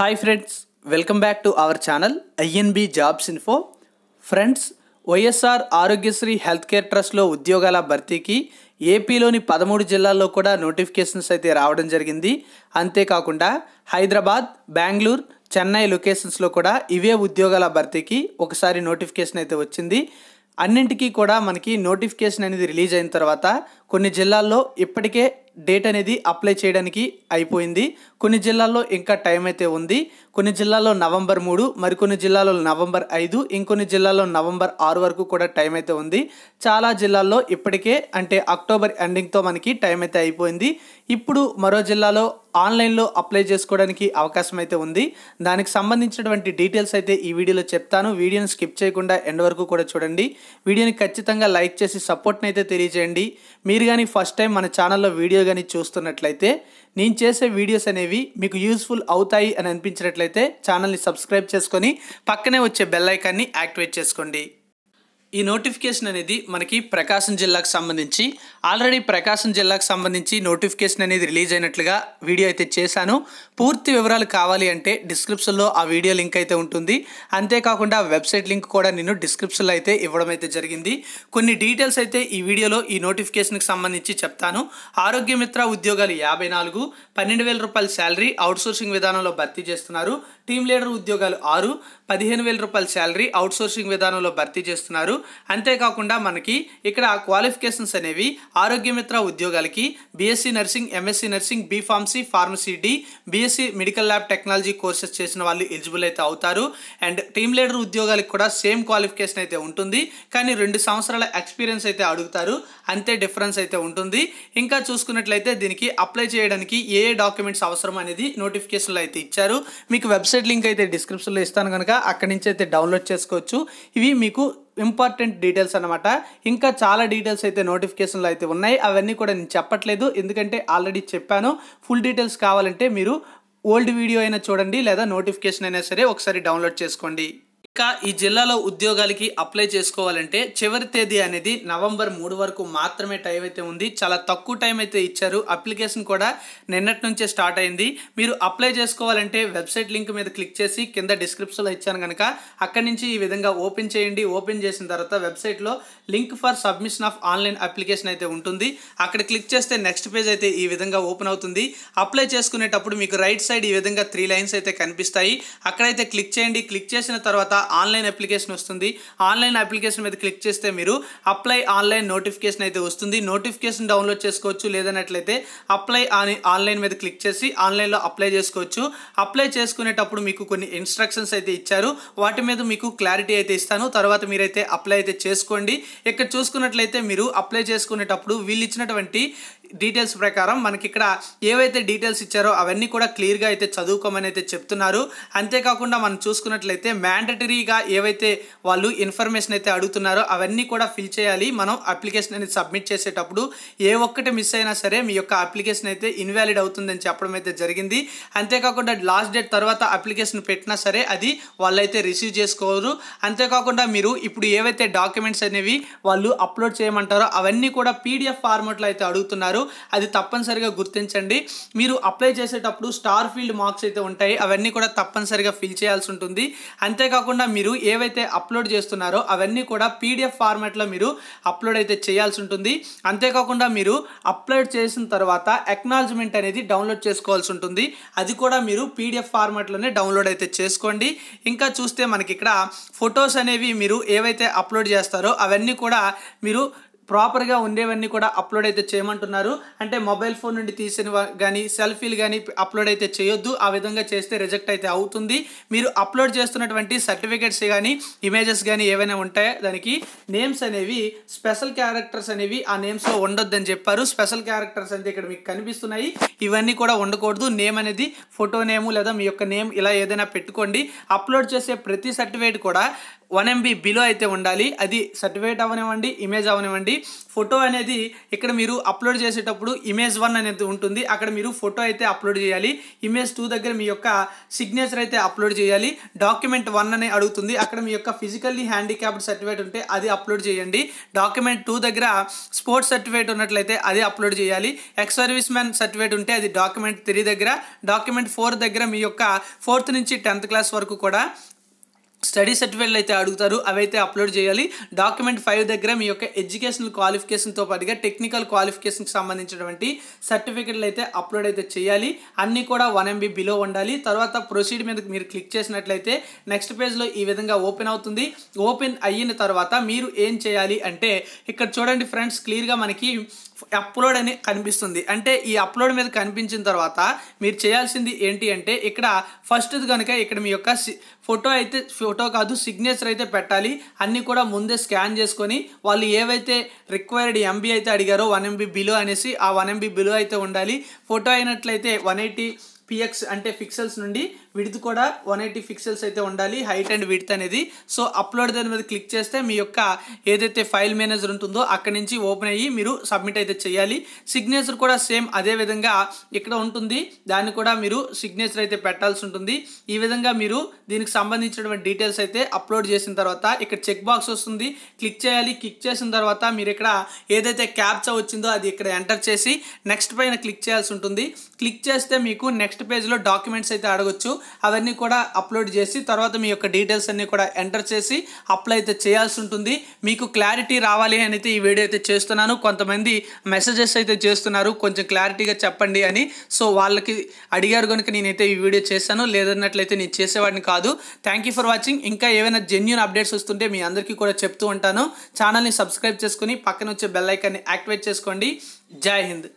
hi friends welcome back to our channel INB jobs info friends YSR Aarogyasri health care ట్రస్ట్లో ఉద్యోగాల భర్తీకి ఏపీలోని పదమూడు జిల్లాల్లో కూడా నోటిఫికేషన్స్ అయితే రావడం జరిగింది అంతేకాకుండా హైదరాబాద్ బెంగళూరు చెన్నై లొకేషన్స్లో కూడా ఇవే ఉద్యోగాల భర్తీకి ఒకసారి నోటిఫికేషన్ అయితే వచ్చింది అన్నింటికీ కూడా మనకి నోటిఫికేషన్ అనేది రిలీజ్ అయిన తర్వాత కొన్ని జిల్లాల్లో ఇప్పటికే డేట్ అనేది అప్లై చేయడానికి అయిపోయింది కొన్ని జిల్లాల్లో ఇంకా టైం అయితే ఉంది కొన్ని జిల్లాల్లో నవంబర్ మూడు మరికొన్ని జిల్లాల్లో నవంబర్ ఐదు ఇంకొన్ని జిల్లాల్లో నవంబర్ ఆరు వరకు కూడా టైం అయితే ఉంది చాలా జిల్లాల్లో ఇప్పటికే అంటే అక్టోబర్ ఎండింగ్తో మనకి టైం అయితే అయిపోయింది ఇప్పుడు మరో జిల్లాలో ఆన్లైన్లో అప్లై చేసుకోవడానికి అవకాశం అయితే ఉంది దానికి సంబంధించినటువంటి డీటెయిల్స్ అయితే ఈ వీడియోలో చెప్తాను వీడియోని స్కిప్ చేయకుండా ఎండ్ వరకు కూడా చూడండి వీడియోని ఖచ్చితంగా లైక్ చేసి సపోర్ట్ని అయితే తెలియజేయండి మీరు మీరు కానీ ఫస్ట్ టైం మన ఛానల్లో వీడియో కానీ చూస్తున్నట్లయితే నేను చేసే వీడియోస్ అనేవి మీకు యూస్ఫుల్ అవుతాయి అని అనిపించినట్లయితే ఛానల్ని సబ్స్క్రైబ్ చేసుకొని పక్కనే వచ్చే బెల్ ఐకాన్ని యాక్టివేట్ చేసుకోండి ఈ నోటిఫికేషన్ అనేది మనకి ప్రకాశం జిల్లాకు సంబంధించి ఆల్రెడీ ప్రకాశం జిల్లాకు సంబంధించి నోటిఫికేషన్ అనేది రిలీజ్ అయినట్లుగా వీడియో అయితే చేశాను పూర్తి వివరాలు కావాలి అంటే డిస్క్రిప్షన్లో ఆ వీడియో లింక్ అయితే ఉంటుంది అంతేకాకుండా వెబ్సైట్ లింక్ కూడా నేను డిస్క్రిప్షన్లో అయితే ఇవ్వడం అయితే జరిగింది కొన్ని డీటెయిల్స్ అయితే ఈ వీడియోలో ఈ నోటిఫికేషన్కి సంబంధించి చెప్తాను ఆరోగ్యమిత్ర ఉద్యోగాలు యాభై నాలుగు పన్నెండు వేల రూపాయల శాలరీ అవుట్సోర్సింగ్ విధానంలో భర్తీ చేస్తున్నారు టీమ్ లీడర్ ఉద్యోగాలు ఆరు పదిహేను వేల రూపాయల శాలరీ అవుట్సోర్సింగ్ విధానంలో భర్తీ చేస్తున్నారు అంతేకాకుండా మనకి ఇక్కడ క్వాలిఫికేషన్స్ అనేవి ఆరోగ్యమిత్ర ఉద్యోగాలకి BSc nursing MSc nursing BPharmacy pharmacy D BSc medical lab technology courses చేసిన వాళ్ళు ఎలిజిబుల్ అయితే అవుతారు అండ్ టీమ్ లీడర్ ఉద్యోగాలకు కూడా సేమ్ క్వాలిఫికేషన్ అయితే ఉంటుంది కానీ రెండు సంవత్సరాల ఎక్స్పీరియన్స్ అయితే అడుగుతారు అంతే డిఫరెన్స్ అయితే ఉంటుంది ఇంకా చూసుకున్నట్లయితే దీనికి అప్లై చేయడానికి ఏ ఏ డాక్యుమెంట్స్ అవసరం అనేది నోటిఫికేషన్లో అయితే ఇచ్చారు మీకు వెబ్సైట్ వెబ్సైట్ లింక్ అయితే డిస్క్రిప్షన్లో ఇస్తాను కనుక అక్కడి నుంచి అయితే డౌన్లోడ్ చేసుకోవచ్చు ఇవి మీకు ఇంపార్టెంట్ డీటెయిల్స్ అనమాట ఇంకా చాలా డీటెయిల్స్ అయితే నోటిఫికేషన్లు అయితే ఉన్నాయి అవన్నీ కూడా నేను చెప్పట్లేదు ఎందుకంటే ఆల్రెడీ చెప్పాను ఫుల్ డీటెయిల్స్ కావాలంటే మీరు ఓల్డ్ వీడియో అయినా చూడండి లేదా నోటిఫికేషన్ అయినా సరే ఒకసారి డౌన్లోడ్ చేసుకోండి ఇంకా ఈ జిల్లాలో ఉద్యోగాలకి అప్లై చేసుకోవాలంటే చివరి తేదీ అనేది నవంబర్ మూడు వరకు మాత్రమే టైం అయితే ఉంది చాలా తక్కువ టైం అయితే ఇచ్చారు అప్లికేషన్ కూడా నిన్నటి నుంచే స్టార్ట్ అయింది మీరు అప్లై చేసుకోవాలంటే వెబ్సైట్ లింక్ మీద క్లిక్ చేసి కింద డిస్క్రిప్షన్లో ఇచ్చాను కనుక అక్కడి నుంచి ఈ విధంగా ఓపెన్ చేయండి ఓపెన్ చేసిన తర్వాత వెబ్సైట్లో link for submission of online application అయితే ఉంటుంది అక్కడ క్లిక్ చేస్తే నెక్స్ట్ పేజ్ అయితే ఈ విధంగా ఓపెన్ అవుతుంది అప్లై చేసుకునేటప్పుడు మీకు రైట్ సైడ్ ఈ విధంగా త్రీ లైన్స్ అయితే కనిపిస్తాయి అక్కడైతే క్లిక్ చేయండి క్లిక్ చేసిన తర్వాత ఆన్లైన్ అప్లికేషన్ వస్తుంది ఆన్లైన్ అప్లికేషన్ మీద క్లిక్ చేస్తే మీరు అప్లై ఆన్లైన్ నోటిఫికేషన్ అయితే వస్తుంది నోటిఫికేషన్ డౌన్లోడ్ చేసుకోవచ్చు లేదన్నట్లయితే అప్లై ఆన్లైన్ మీద క్లిక్ చేసి ఆన్లైన్లో అప్లై చేసుకోవచ్చు అప్లై చేసుకునేటప్పుడు మీకు కొన్ని ఇన్స్ట్రక్షన్స్ అయితే ఇచ్చారు వాటి మీద మీకు క్లారిటీ అయితే ఇస్తాను తర్వాత మీరైతే అప్లై అయితే చేసుకోండి ఇక్కడ చూసుకున్నట్లయితే మీరు అప్లై చేసుకునేటప్పుడు వీళ్ళు ఇచ్చినటువంటి డీటెయిల్స్ ప్రకారం మనకి ఇక్కడ ఏవైతే డీటెయిల్స్ ఇచ్చారో అవన్నీ కూడా క్లియర్గా అయితే చదువుకోమని అయితే చెప్తున్నారు అంతేకాకుండా మనం చూసుకున్నట్లయితే మ్యాండటరీగా ఏవైతే వాళ్ళు ఇన్ఫర్మేషన్ అయితే అడుగుతున్నారో అవన్నీ కూడా ఫిల్ చేయాలి మనం అప్లికేషన్ అనేది సబ్మిట్ చేసేటప్పుడు ఏ ఒక్కటి మిస్ అయినా సరే మీ యొక్క అప్లికేషన్ అయితే ఇన్వాలిడ్ అవుతుందని చెప్పడం అయితే జరిగింది అంతేకాకుండా లాస్ట్ డేట్ తర్వాత అప్లికేషన్ పెట్టినా సరే అది వాళ్ళైతే రిసీవ్ చేసుకోరు అంతేకాకుండా మీరు ఇప్పుడు ఏవైతే డాక్యుమెంట్స్ అనేవి వాళ్ళు అప్లోడ్ చేయమంటారో అవన్నీ కూడా పీడిఎఫ్ ఫార్మాట్లో అయితే అడుగుతున్నారు ఇస్తున్నారు అది తప్పనిసరిగా గుర్తించండి మీరు అప్లై చేసేటప్పుడు స్టార్ ఫీల్డ్ మార్క్స్ అయితే ఉంటాయి అవన్నీ కూడా తప్పనిసరిగా ఫిల్ చేయాల్సి ఉంటుంది అంతేకాకుండా మీరు ఏవైతే అప్లోడ్ చేస్తున్నారో అవన్నీ కూడా పీడిఎఫ్ ఫార్మాట్లో మీరు అప్లోడ్ అయితే చేయాల్సి ఉంటుంది అంతేకాకుండా మీరు అప్లోడ్ చేసిన తర్వాత ఎక్నాలజ్మెంట్ అనేది డౌన్లోడ్ చేసుకోవాల్సి ఉంటుంది అది కూడా మీరు పీడిఎఫ్ ఫార్మాట్లోనే డౌన్లోడ్ అయితే చేసుకోండి ఇంకా చూస్తే మనకి ఇక్కడ ఫొటోస్ అనేవి మీరు ఏవైతే అప్లోడ్ చేస్తారో అవన్నీ కూడా మీరు ప్రాపర్గా ఉండేవన్నీ కూడా అప్లోడ్ అయితే చేయమంటున్నారు అంటే మొబైల్ ఫోన్ నుండి తీసిన కానీ సెల్ఫీలు కానీ అప్లోడ్ అయితే చేయొద్దు ఆ విధంగా చేస్తే రిజెక్ట్ అయితే అవుతుంది మీరు అప్లోడ్ చేస్తున్నటువంటి సర్టిఫికేట్స్ కానీ ఇమేజెస్ కానీ ఏవైనా ఉంటాయో దానికి నేమ్స్ అనేవి స్పెషల్ క్యారెక్టర్స్ అనేవి ఆ నేమ్స్లో ఉండొద్దని చెప్పారు స్పెషల్ క్యారెక్టర్స్ అనేది ఇక్కడ మీకు కనిపిస్తున్నాయి ఇవన్నీ కూడా ఉండకూడదు నేమ్ అనేది ఫోటో నేము లేదా మీ యొక్క నేమ్ ఇలా ఏదైనా పెట్టుకోండి అప్లోడ్ చేసే ప్రతి సర్టిఫికేట్ కూడా వన్ ఎంబీ బిలో అయితే ఉండాలి అది సర్టిఫికేట్ అవనివ్వండి ఇమేజ్ అవనివ్వండి ఫోటో అనేది ఇక్కడ మీరు అప్లోడ్ చేసేటప్పుడు ఇమేజ్ వన్ అనేది ఉంటుంది అక్కడ మీరు ఫోటో అయితే అప్లోడ్ చేయాలి ఇమేజ్ టూ దగ్గర మీ యొక్క సిగ్నేచర్ అయితే అప్లోడ్ చేయాలి డాక్యుమెంట్ వన్ అనే అడుగుతుంది అక్కడ మీ యొక్క ఫిజికల్లీ హ్యాండిక్యాప్డ్ సర్టిఫికేట్ ఉంటే అది అప్లోడ్ చేయండి డాక్యుమెంట్ టూ దగ్గర స్పోర్ట్స్ సర్టిఫికేట్ ఉన్నట్లయితే అది అప్లోడ్ చేయాలి ఎక్స్ సర్వీస్ మ్యాన్ సర్టిఫికేట్ ఉంటే అది డాక్యుమెంట్ త్రీ దగ్గర డాక్యుమెంట్ ఫోర్ దగ్గర మీ యొక్క ఫోర్త్ నుంచి టెన్త్ క్లాస్ వరకు కూడా స్టడీ సర్టిఫికేట్లు అయితే అడుగుతారు అవైతే అప్లోడ్ చేయాలి డాక్యుమెంట్ ఫైవ్ దగ్గర మీ యొక్క ఎడ్యుకేషనల్ క్వాలిఫికేషన్తో పాటుగా టెక్నికల్ క్వాలిఫికేషన్కి సంబంధించినటువంటి సర్టిఫికేట్లు అయితే అప్లోడ్ అయితే చేయాలి అన్నీ కూడా వన్ ఎంబీ బిలో ఉండాలి తర్వాత ప్రొసీడ్ మీద మీరు క్లిక్ చేసినట్లయితే నెక్స్ట్ పేజ్లో ఈ విధంగా ఓపెన్ అవుతుంది ఓపెన్ అయిన తర్వాత మీరు ఏం చేయాలి అంటే ఇక్కడ చూడండి ఫ్రెండ్స్ క్లియర్గా మనకి అప్లోడ్ అని కనిపిస్తుంది అంటే ఈ అప్లోడ్ మీద కనిపించిన తర్వాత మీరు చేయాల్సింది ఏంటి అంటే ఇక్కడ ఫస్ట్ కనుక ఇక్కడ మీ యొక్క ఫోటో అయితే ఫోటో కాదు సిగ్నేచర్ అయితే పెట్టాలి అన్నీ కూడా ముందే స్కాన్ చేసుకొని వాళ్ళు ఏవైతే రిక్వైర్డ్ ఎంబీ అయితే అడిగారో వన్ ఎంబీ బిలో అనేసి ఆ వన్ ఎంబీ బిలో అయితే ఉండాలి ఫోటో అయినట్లయితే వన్ ఎయిటీ పిఎక్స్ అంటే ఫిక్సెల్స్ నుండి విడ్త్ కూడా వన్ ఎయిటీ పిక్సెల్స్ అయితే ఉండాలి హైట్ అండ్ విడ్త్ అనేది సో అప్లోడ్ దాని మీద క్లిక్ చేస్తే మీ యొక్క ఏదైతే ఫైల్ మేనేజర్ ఉంటుందో అక్కడి నుంచి ఓపెన్ అయ్యి మీరు సబ్మిట్ అయితే చేయాలి సిగ్నేచర్ కూడా సేమ్ అదే విధంగా ఇక్కడ ఉంటుంది దాన్ని కూడా మీరు సిగ్నేచర్ అయితే పెట్టాల్సి ఉంటుంది ఈ విధంగా మీరు దీనికి సంబంధించినటువంటి డీటెయిల్స్ అయితే అప్లోడ్ చేసిన తర్వాత ఇక్కడ చెక్ బాక్స్ వస్తుంది క్లిక్ చేయాలి క్లిక్ చేసిన తర్వాత మీరు ఇక్కడ ఏదైతే క్యాప్చా వచ్చిందో అది ఇక్కడ ఎంటర్ చేసి నెక్స్ట్ పైన క్లిక్ చేయాల్సి ఉంటుంది క్లిక్ చేస్తే మీకు నెక్స్ట్ పేజ్లో డాక్యుమెంట్స్ అయితే అడగొచ్చు అవన్నీ కూడా అప్లోడ్ చేసి తర్వాత మీ యొక్క డీటెయిల్స్ అన్నీ కూడా ఎంటర్ చేసి అప్లై అయితే చేయాల్సి ఉంటుంది మీకు క్లారిటీ రావాలి అని అయితే ఈ వీడియో అయితే చేస్తున్నాను కొంతమంది మెసేజెస్ అయితే చేస్తున్నారు కొంచెం క్లారిటీగా చెప్పండి అని సో వాళ్ళకి అడిగారు కనుక నేనైతే ఈ వీడియో చేశాను లేదన్నట్లయితే నేను చేసేవాడిని కాదు థ్యాంక్ ఫర్ వాచింగ్ ఇంకా ఏమైనా జెన్యున్ అప్డేట్స్ వస్తుంటే మీ అందరికీ కూడా చెప్తూ ఉంటాను ఛానల్ని సబ్స్క్రైబ్ చేసుకుని పక్కన వచ్చే బెల్లైకాన్ని యాక్టివేట్ చేసుకోండి జై హింద్